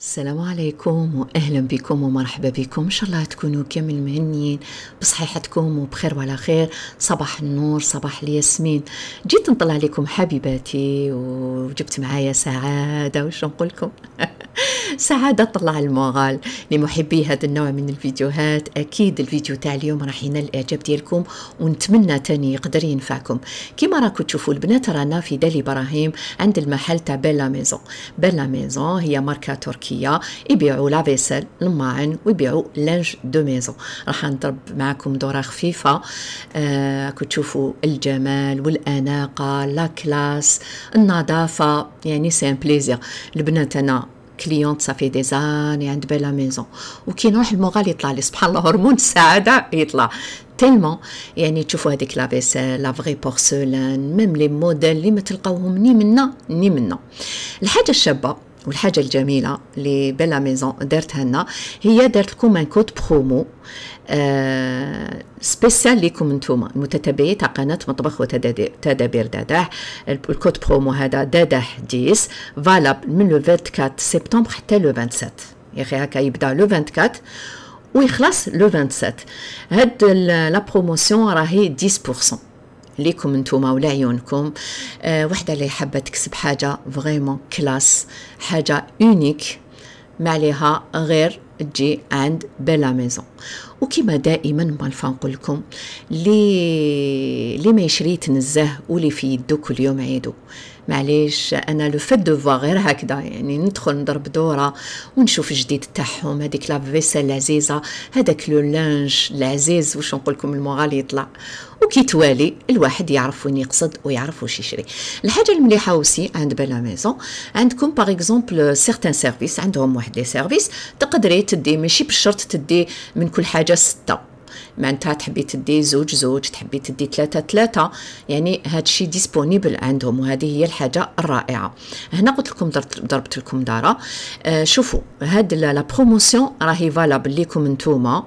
السلام عليكم واهلا بكم ومرحبا بكم ان شاء الله تكونوا كامل مهنيين بصحيحتكم وبخير وعلى خير صباح النور صباح الياسمين جيت نطلع لكم حبيباتي وجبت معايا سعاده وش نقول لكم سعادة طلع المغال لمحبي هذا النوع من الفيديوهات أكيد الفيديو تاع اليوم راح ينال الإعجاب ديالكم ونتمنى تاني يقدر ينفعكم كما راكم تشوفوا البنات رانا في دالي براهيم عند المحل تاع بيلا ميزون بيلا ميزون هي ماركة تركية يبيعوا لا فيسل الماعن ويبيعوا لانج دو ميزون راح نضرب معكم دورة خفيفة آه تشوفوا الجمال والأناقة لا كلاس النظافة يعني سان بليزير البنات أنا كليونت صافي دي زاني عند بلا ميزون وكي نروح المغال يطلع لي سبحان الله هرمون السعاده يطلع تيلمون يعني تشوفوا هذيك لا فيسيل لا فغي بورسلان ميم لي موديل اللي ما تلقاوهم ني منا ني منا الحاجه الشابه والحاجة الجميلة اللي بلا ميزون دارتها لنا هي دارت لكم ان كود برومو سبيسيال ليكم نتوما المتتبعين تاع قناة مطبخ وتدابير داداح الكود برومو هذا داداح 10 فالاب من لو 24 سبتمبر حتى لو 27 يا اخي هكا يبدا لو 24 ويخلص لو 27 هاد لا بروموسيون راهي 10% ليكم انتوما ولا عيونكم أه وحده اللي حابه تكسب حاجه فريمون كلاس حاجه اونيك ما عليها غير تجي عند بلا ميزون وكما دائما ما نقول لكم لي لي ما يشري تنزه ولي في يدو كل يوم عيدو معليش انا لو فات دو غير هكذا يعني ندخل نضرب دوره ونشوف الجديد تاعهم هذيك لا فيسيل العزيزه هذاك لو لانج العزيز واش نقول لكم المغالي يطلع وكي توالي الواحد يعرف وين يقصد ويعرف واش يشري الحاجه المليحه اوسي عند بلا ميزون عندكم باغ اكزومبل سيغتان سيرفيس عندهم واحد لي سيرفيس تقدري تدي ماشي بالشرط تدي من كل حاجه سته معناتها تحبي تدي زوج زوج تحبي تدي ثلاثة ثلاثة يعني هاد الشيء ديسبونيبل عندهم وهذه هي الحاجة الرائعة هنا قلت لكم ضربت لكم دارة آه شوفوا هاد لا بروموسيون راهي فالابل ليكم نتوما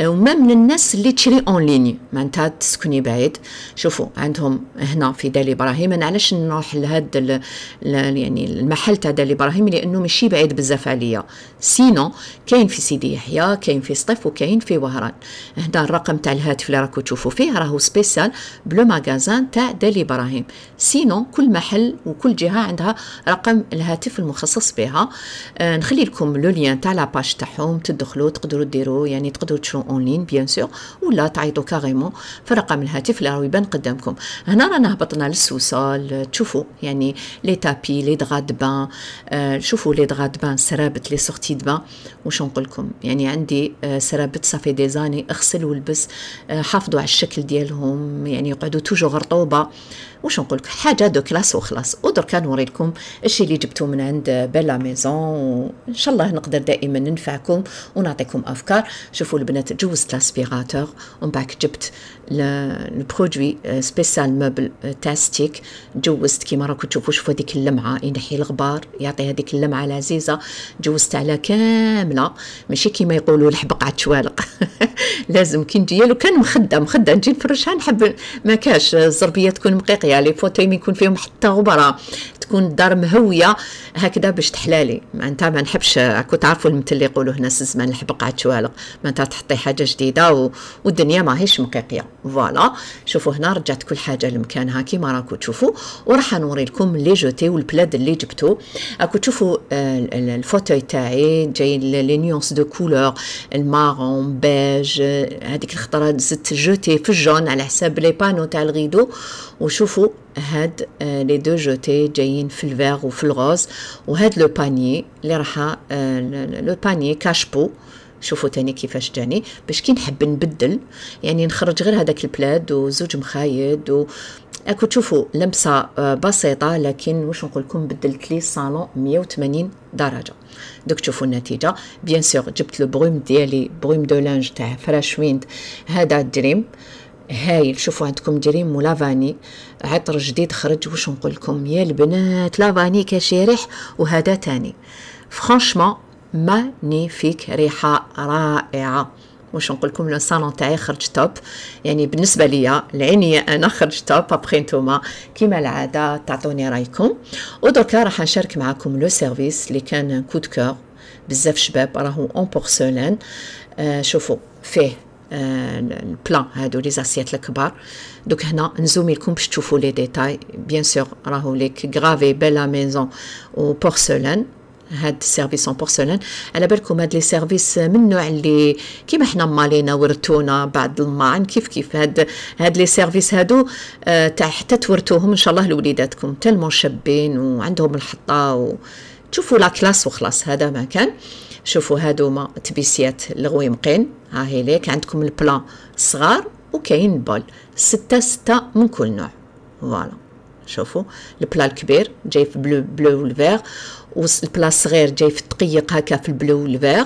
آه، ومام للناس اللي تشري اون ليني معناتها تسكني بعيد شوفوا عندهم هنا في دالي ابراهيم انا علاش نروح لهاد يعني المحل تاع دالي ابراهيم لانه ماشي بعيد بزاف عليا سينو كاين في سيدي يحيى كاين في سطيف وكاين في وهران هنا الرقم تاع الهاتف اللي راكو تشوفوا فيه راهو سبيسيال بلو ماغازان تاع دالي ابراهيم سينو كل محل وكل جهه عندها رقم الهاتف المخصص بها آه نخلي لكم لو لين تاع لاباج تاعهم تدخلوا تقدروا ديروا يعني تقدروا تشرو اونلاين بيان سور ولا تعيطوا كاريمون في رقم الهاتف اللي راهو يبان قدامكم هنا رانا هبطنا للسوسال تشوفوا يعني لي تابي لي دغا دبان آه شوفوا لي دغا دبان سرابت لي سورتي دبان واش نقول لكم يعني عندي آه سرابت صافي ديزاني اغسل ياكلوا لبس آه، حافظوا على الشكل ديالهم يعني يقعدوا توجو رطوبه واش نقول لك حاجه دو كلاس وخلاص ودركا نوريكم الشيء اللي جبتو من عند بلا ميزون وان شاء الله نقدر دائما ننفعكم ونعطيكم افكار شوفوا البنات جوزت لاسبيغاتور ومن بعد جبت برودوي سبيسيال موبل تاستيك جوزت كيما راكم تشوفوا شوفوا هذيك اللمعه ينحي الغبار يعطي هذيك اللمعه العزيزه جوزت على كامله ماشي كيما يقولوا الحبق على لازم كي لو كان مخده مخده نجي نفرشها نحب ما كاش آه، الزربيه تكون مقيقيه لي فوتاي ما يكون فيهم حتى غبره تكون الدار مهويه هكذا باش تحلالي معناتها ما نحبش راكو آه، تعرفوا المثل اللي يقولوا هنا الزمان نحب قاعد شوالق معناتها تحطي حاجه جديده و... والدنيا ماهيش مقيقيه فوالا شوفوا هنا رجعت كل حاجه لمكانها كيما راكو تشوفوا وراح نوري لكم لي جوتي والبلاد اللي جبتو راكو تشوفوا آه، الفوتاي تاعي جاي لي نيونس دو كولور المارون بيج الثلج هذيك الخطره زدت جوتي في الجون على حساب لي بانو تاع الغيدو وشوفوا هاد آه، لي دو جوتي جايين في الفيغ وفي الغوز وهاد لو باني اللي راح آه، لو باني كاشبو شوفوا تاني كيفاش جاني باش كي نحب نبدل يعني نخرج غير هذاك البلاد وزوج مخايد و اكو تشوفوا لمسه آه، بسيطه لكن واش نقول لكم بدلت لي الصالون 180 درجه دوك تشوفوا النتيجه بيان سور جبت لو بروم ديالي بروم دو لانج تاع فراش ويند هذا دريم هايل شوفوا عندكم دريم ولافاني عطر جديد خرج واش نقول لكم يا البنات لافاني كشي ريح وهذا تاني فرانشمان مانيفيك ريحه رائعه واش نقول لكم لو صالون تاعي خرج توب يعني بالنسبه ليا العينية انا خرج توب ابخي نتوما كيما العاده تعطوني رايكم ودركا راح نشارك معكم لو سيرفيس اللي كان كود كور بزاف شباب راهو اون بورسلان آه شوفوا فيه البلان هادو لي زاسيات الكبار دوك هنا نزومي لكم باش تشوفوا لي ديتاي بيان سور راهو ليك غرافي بلا ميزون و بورسلان هاد السيرفيس اون بورسلان على بالكم هاد لي سيرفيس من النوع اللي كيما حنا مالينا ورثونا بعد المعن كيف كيف هاد هاد لي سيرفيس هادو آه، تاع حتى تورثوهم ان شاء الله لوليداتكم تالمون شابين وعندهم الحطه و تشوفوا لا كلاس وخلاص هذا ما كان شوفوا هادو ما تبيسيات الغويمقين ها هي ليك عندكم البلان صغار وكاين بول ستة ستة من كل نوع فوالا شوفوا البلا الكبير جاي في بلو بلو والفيغ والبلا الصغير جاي في التقيق هكا في البلو والفيغ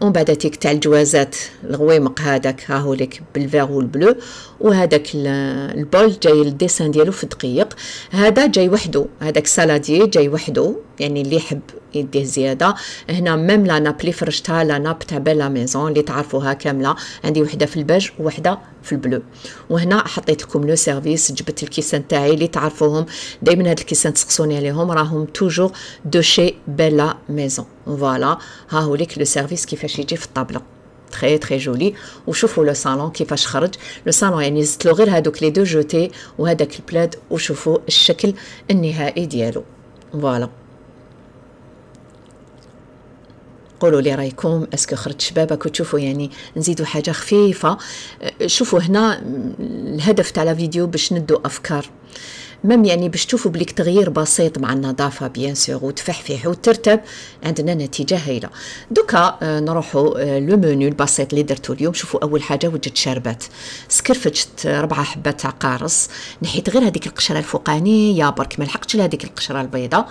ومن بعد تيك تاع الجوازات الغويمق هذاك هاهو لك بالفيغ والبلو وهذاك البول جاي الديسان ديالو في الدقيق هذا جاي وحده هذاك سالادي جاي وحده يعني اللي يحب يديه زياده هنا ميم لا ناب اللي فرشتها لا ناب تاع بلا ميزون اللي تعرفوها كامله عندي وحده في الباج وحده في البلو وهنا حطيت لكم لو سيرفيس جبت الكيسان تاعي اللي تعرفوهم دائما هاد الكيسان تسقسوني عليهم راهم توجور دو شي بيلا ميزون فوالا ها هو ليك لو سيرفيس كيفاش يجي في الطابله تري تري جولي وشوفوا لو صالون كيفاش خرج لو صالون يعني زدت له غير هادوك لي دو جوتي وهذاك البلاد وشوفوا الشكل النهائي ديالو فوالا قولوا لي رايكم اسكو خرج شبابك وتشوفوا يعني نزيدوا حاجه خفيفه أه، شوفوا هنا الهدف تاع لا فيديو باش ندو افكار مام يعني باش تشوفوا بليك تغيير بسيط مع النظافه بيان سور وتفحفح وترتب عندنا نتيجه هايله دوكا آه، نروحوا آه، لو منيو البسيط اللي درتو اليوم شوفوا اول حاجه وجدت شربات سكرفجت ربعه حبات تاع قارص نحيت غير هذيك القشره الفوقانيه برك ما لحقتش لهذيك القشره البيضاء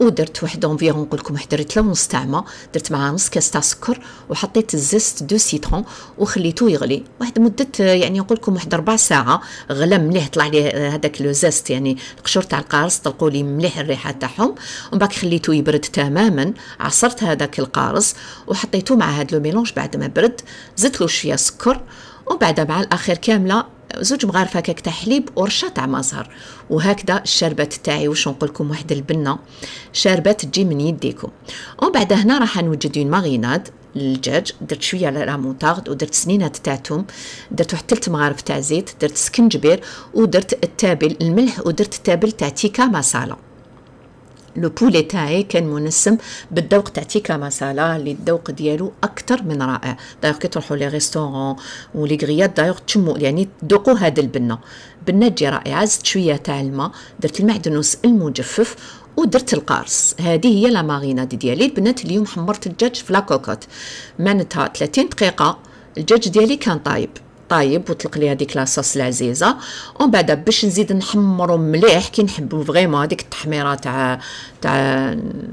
ودرت واحد اونفيرون نقول لكم واحد ريتله ونص تاع ما درت معاه نص كاس تاع سكر وحطيت الزيست دو سيترون وخليته يغلي واحد مده آه، يعني نقول لكم واحد ربع ساعه غلى مليح طلع لي هذاك لو زيست يعني القشور تاع القارص طلقوا لي مليح الريحه تاعهم ومن بعد خليته يبرد تماما عصرت هذاك القارص وحطيته مع هذا لو ميلونج بعد ما برد زدت له شويه سكر وبعد مع الاخير كامله زوج مغارف هكاك تاع حليب ورشه تاع مزهر وهكذا الشربات تاعي واش نقول لكم واحد البنه شربات تجي من يديكم ومن بعد هنا راح نوجد اون ماريناد الدجاج درت شويه على لا مونتارد ودرت سنينه تاع درت واحد ثلث مغارف تاع زيت درت سكنجبير ودرت التابل الملح ودرت التابل تاع تيكا ماسالا لو بولي تاعي كان منسم بالذوق تاع تيكا مصالا اللي الذوق ديالو اكثر من رائع دايوغ كي تروحوا لي ريستورون ولي غريات دايوغ تشموا يعني تذوقوا هاد البنه بنه تجي رائعه زدت شويه تاع الماء درت المعدنوس المجفف ودرت القارص هذه هي لا ماريناد ديالي البنات اليوم حمرت الدجاج في لاكوكوت منتها 30 دقيقه الدجاج ديالي كان طايب طايب وطلق لي هذيك لاصوص العزيزه ومن بعد باش نزيد نحمرو مليح كي نحبو فريمون هذيك التحميره تاع تاع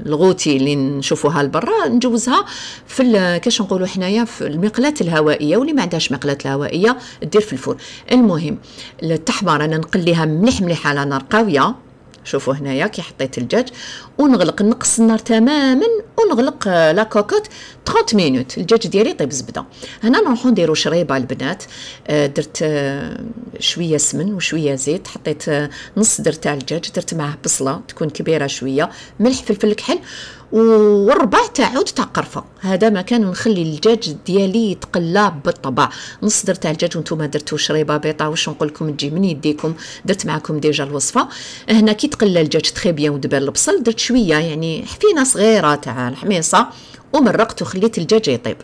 الغوتي اللي نشوفوها لبرا نجوزها في كاش نقولوا حنايا في المقلاه الهوائيه واللي ما عندهاش مقلاه الهوائيه دير في الفرن المهم التحمر انا نقليها مليح مليح على نار قويه شوفوا هنايا كي حطيت الدجاج ونغلق نقص النار تماما ونغلق آه، لا كوكوت 30 مينوت الدجاج ديالي يطيب زبده هنا نروحو نديرو شريبه البنات آه، درت آه، شويه سمن وشويه زيت حطيت نص درت تاع الدجاج درت معاه بصله تكون كبيره شويه ملح فلفل كحل والربع تعود تقرفه هذا مكان نخلي الدجاج ديالي يتقلى بالطبع نص درت على الدجاج وانتم درتو شريبه بيطا واش نقول لكم تجي من يديكم درت معكم ديجا الوصفه هنا كي تقلى الدجاج تخي بيان ودبر البصل درت شويه يعني حفينه صغيره تاع الحميصه ومرقت وخليت الدجاج يطيب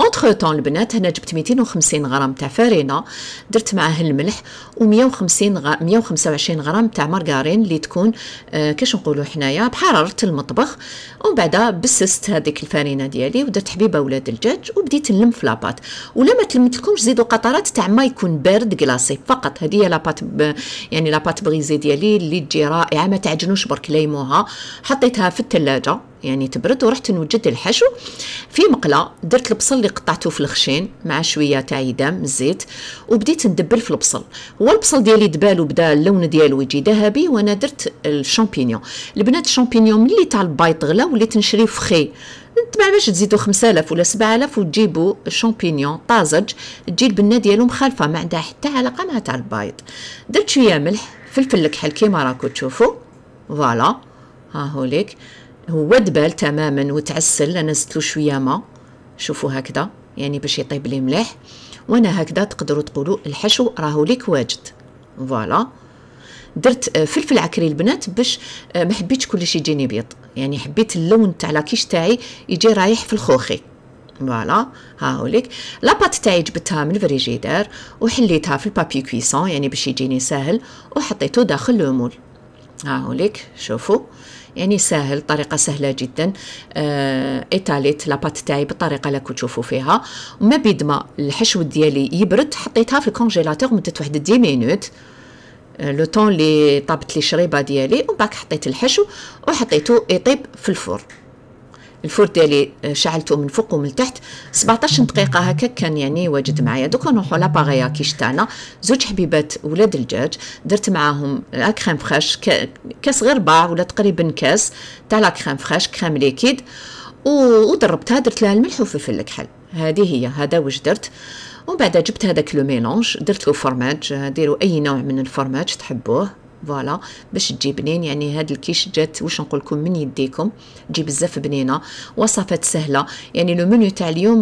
اونتر طون البنات هنا جبت 250 غرام تاع فارينه درت معاه الملح و150 125 غرام تاع مارغارين اللي تكون آه كاش نقولوا حنايا بحراره المطبخ ومن بعد بسست هذيك الفارينه ديالي ودرت حبيبه ولاد الدجاج وبديت نلم في لاباط ولا ما تلمتلكمش زيدوا قطرات تاع ما يكون بارد كلاصي فقط هذه هي لاباط ب... يعني لاباط بغيزي ديالي اللي تجي رائعه ما تعجنوش برك ليموها حطيتها في الثلاجه يعني تبرد ورحت نوجد الحشو في مقله درت البصل اللي قطعته في الخشين مع شويه تاع يدام الزيت وبديت ندبل في البصل هو البصل ديالي دبال وبدا اللون ديالو يجي ذهبي وانا درت الشامبينيون البنات الشامبينيون ملي تاع البيض غلا وليت نشري فخي ما باش تزيدو 5000 ولا 7000 وتجيبو الشامبينيون طازج تجي البنه ديالو مخالفه ما عندها حتى علاقه مع تاع البيض درت شويه ملح فلفل الكحل كيما راكو تشوفوا فوالا ها هو ليك هو دبال تماما وتعسل انا زدتلو شويه ما شوفوا هكذا يعني باش يطيب لي مليح وانا هكذا تقدروا تقولوا الحشو راهو ليك واجد فوالا درت آه، فلفل عكري البنات باش آه، ما حبيتش كلشي يجيني بيض يعني حبيت اللون تاع لاكيش تاعي يجي رايح في الخوخي فوالا هاوليك لاباط تاعي جبتها من الفريجيدار وحليتها في البابي كويسون يعني باش يجيني ساهل وحطيته داخل لومول ليك شوفوا يعني ساهل طريقة سهلة جدا آه ايطاليت لاباط تاعي بالطريقة اللي راكم تشوفوا فيها وما بيد ما الحشو ديالي يبرد حطيتها في الكونجيلاتور مدة واحد 10 مينوت آه، لو طون لي طابت لي شريبه ديالي ومن بعد حطيت الحشو وحطيته يطيب في الفرن الفور ديالي آه، شعلته من فوق ومن تحت 17 دقيقه هكا كان يعني واجد معايا دوكا نروحوا لاباغيا كيش تاعنا زوج حبيبات ولاد الجاج درت معاهم لا كريم فريش كاس غير باع ولا تقريبا كاس تاع لا كريم فريش كريم ليكيد ودربتها درت لها الملح وفلفل الكحل هذه هي هذا واش درت ومن بعد جبت هذاك لو ميلونج درت له فرماج ديروا اي نوع من الفرماج تحبوه فوالا باش تجي بنين يعني هاد الكيش جات واش نقول لكم من يديكم تجي بزاف بنينه وصفات سهله يعني لو منيو تاع اليوم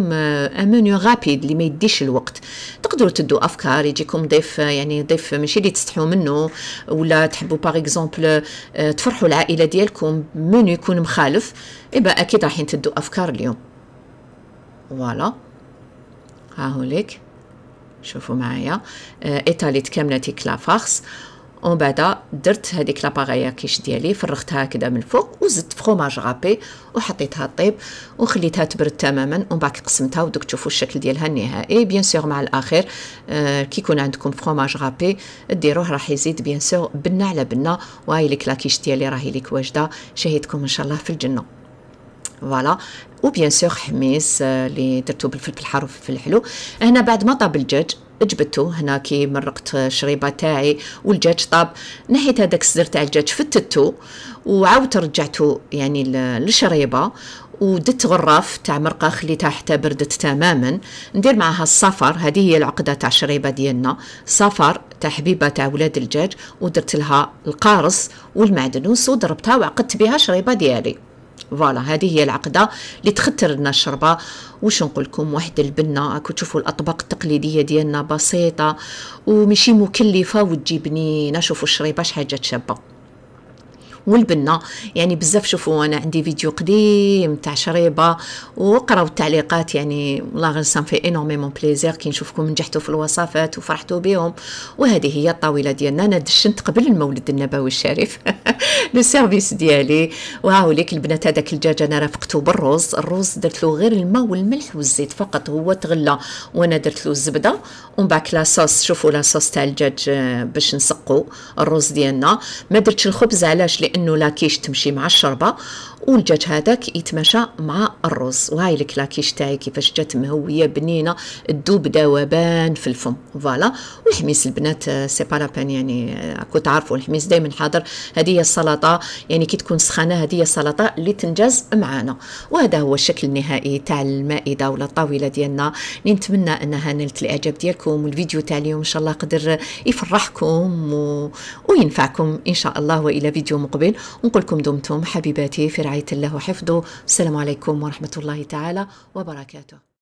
منيو آه، غابيد اللي ما يديش الوقت تقدروا تدوا افكار يجيكم ضيف آه، يعني ضيف ماشي اللي تستحوا منه ولا تحبوا باغ اكزومبل آه، تفرحوا العائله ديالكم منيو يكون مخالف ايبا اكيد راحين تدوا افكار اليوم فوالا ها هوليك ليك شوفوا معايا ايطاليت كامله تيك لا فارس ومن بعد درت هذيك لاباغيا كيش ديالي فرغتها هكذا من الفوق وزدت فخوماج غابي وحطيتها طيب وخليتها تبرد تماما ومن بعد قسمتها ودوك تشوفوا الشكل ديالها النهائي بيان سور مع الاخر آه كي يكون عندكم فخوماج غابي ديروه راح يزيد بيان سور بنه على بنه وهاي لك لاكيش ديالي راهي لك واجده شهيتكم ان شاء الله في الجنه فوالا وبيان سور حميس اللي درتو بالفلفل الحار وفلفل الحلو هنا بعد ما طاب الدجاج جبتو هناك مرقت شريبة تاعي والجاج طاب نحيت هذاك الزر تاع الجاج فتتو وعاودت رجعتو يعني للشريبة ودت غراف تاع مرقة خليتها حتى بردت تماما ندير معها الصفر هذه هي العقدة تاع الشريبة ديالنا صفر تاع حبيبة تاع ولاد الجاج ودرت لها القارص والمعدنوس وضربتها وعقدت بها شريبة ديالي فوالا هذه هي العقده اللي تختر لنا الشربه واش نقول لكم واحد البنه راكم تشوفوا الاطباق التقليديه ديالنا بسيطه ومشي مكلفه وتجي بنينه شوفوا الشريبه شحال جات شابه والبنه يعني بزاف شوفوا انا عندي فيديو قديم تاع شريبه وقراو التعليقات يعني والله غير سان في انورميمون بليزير كي نشوفكم نجحتوا في الوصفات وفرحتوا بهم وهذه هي الطاوله ديالنا انا دشنت قبل المولد النبوي الشريف لو سيرفيس ديالي وهاو ليك البنات هذاك الدجاج انا رافقته بالرز الرز درت له غير الماء والملح والزيت فقط هو تغلى وانا درت له الزبده ومن بعد لاصوص شوفوا لاصوص تاع الدجاج آه، باش نسقوا الرز ديالنا ما درتش الخبز علاش لان انه لاكيش تمشي مع الشربه والدجاج هذاك يتماشى مع الرز وهاي الكلاكيش تاعي كيفاش جات مهويه بنينه الدوب دوابان في الفم فوالا والحميس البنات سي با لابان يعني آه، كنت تعرفوا الحميس دائما حاضر هذه هي السلطه يعني كي تكون سخانه هذه هي السلطه اللي تنجز معانا وهذا هو الشكل النهائي تاع المائده ولا الطاوله ديالنا نتمنى انها نالت الاعجاب ديالكم والفيديو تاع اليوم ان شاء الله قدر يفرحكم و... وينفعكم ان شاء الله والى فيديو مقبل ونقول لكم دمتم حبيباتي في برعاية الله وحفظه السلام عليكم ورحمة الله تعالى وبركاته